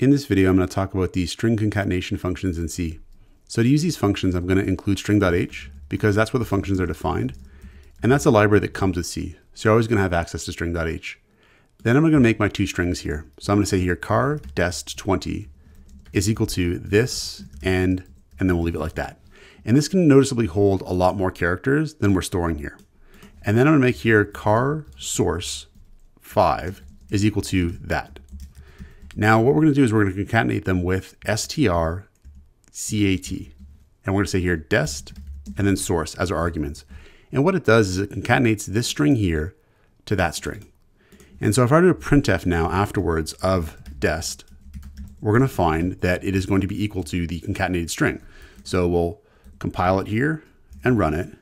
In this video, I'm going to talk about the string concatenation functions in C. So to use these functions, I'm going to include string.h because that's where the functions are defined. And that's a library that comes with C. So you're always going to have access to string.h. Then I'm going to make my two strings here. So I'm going to say here car dest 20 is equal to this and, and then we'll leave it like that. And this can noticeably hold a lot more characters than we're storing here. And then I'm going to make here car source 5 is equal to that. Now what we're going to do is we're going to concatenate them with str cat. And we're going to say here dest and then source as our arguments. And what it does is it concatenates this string here to that string. And so if I do a printf now afterwards of dest, we're going to find that it is going to be equal to the concatenated string. So we'll compile it here and run it,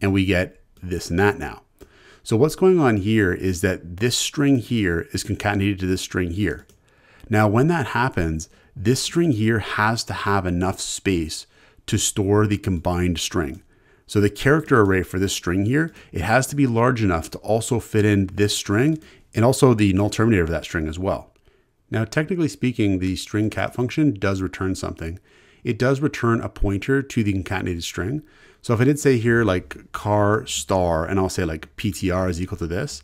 and we get this and that now. So what's going on here is that this string here is concatenated to this string here. Now, when that happens, this string here has to have enough space to store the combined string. So the character array for this string here, it has to be large enough to also fit in this string and also the null terminator of that string as well. Now, technically speaking, the string cat function does return something. It does return a pointer to the concatenated string. So if I did say here like car star, and I'll say like PTR is equal to this,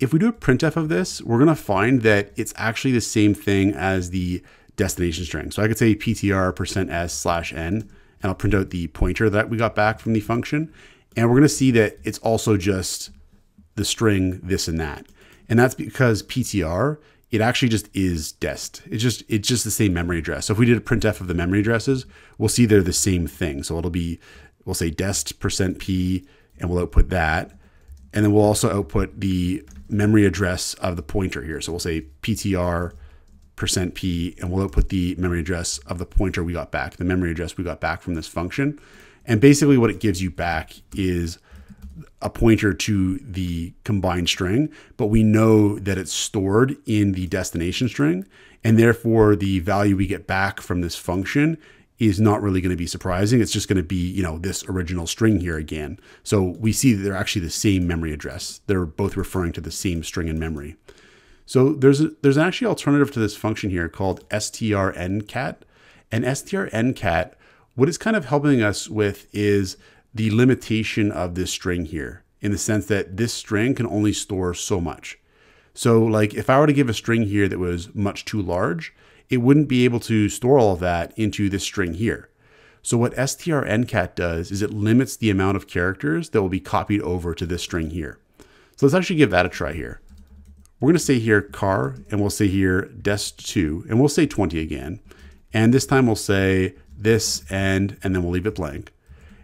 if we do a printf of this, we're gonna find that it's actually the same thing as the destination string. So I could say ptr percent s slash n, and I'll print out the pointer that we got back from the function. And we're gonna see that it's also just the string this and that. And that's because ptr, it actually just is dest. It's just it's just the same memory address. So if we did a printf of the memory addresses, we'll see they're the same thing. So it'll be we'll say dest percent p, and we'll output that. And then we'll also output the memory address of the pointer here. So we'll say ptr percent %p, and we'll output the memory address of the pointer we got back, the memory address we got back from this function. And basically what it gives you back is a pointer to the combined string, but we know that it's stored in the destination string. And therefore the value we get back from this function is not really going to be surprising. It's just going to be, you know, this original string here again. So we see they're actually the same memory address. They're both referring to the same string in memory. So there's a, there's actually alternative to this function here called strncat. And strncat, what it's kind of helping us with is the limitation of this string here in the sense that this string can only store so much. So like if I were to give a string here that was much too large, it wouldn't be able to store all of that into this string here. So what strncat does is it limits the amount of characters that will be copied over to this string here. So let's actually give that a try here. We're going to say here car, and we'll say here dest2, and we'll say 20 again. And this time we'll say this and, and then we'll leave it blank.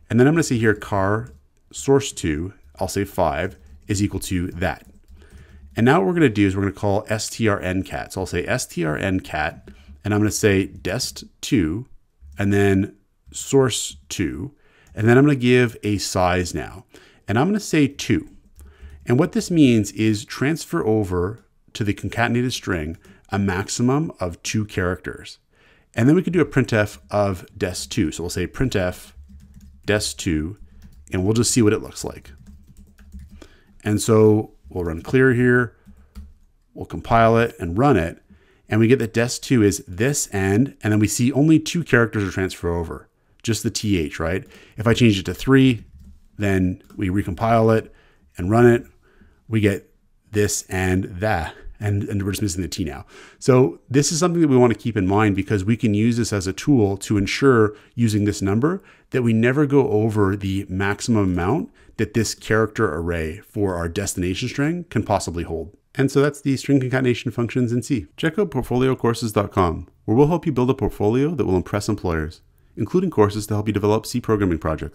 And then I'm going to say here car source2, I'll say 5, is equal to that. And now what we're going to do is we're going to call strncat. So I'll say strncat, and I'm going to say dest2, and then source2, and then I'm going to give a size now. And I'm going to say 2. And what this means is transfer over to the concatenated string a maximum of two characters. And then we can do a printf of dest2. So we'll say printf dest2, and we'll just see what it looks like. And so We'll run clear here. We'll compile it and run it. And we get that dest2 is this end, and then we see only two characters are transferred over, just the th, right? If I change it to three, then we recompile it and run it. We get this and that and, and we're just missing the T now. So this is something that we want to keep in mind because we can use this as a tool to ensure using this number that we never go over the maximum amount that this character array for our destination string can possibly hold. And so that's the string concatenation functions in C. Check out portfoliocourses.com, where we'll help you build a portfolio that will impress employers, including courses to help you develop C programming projects.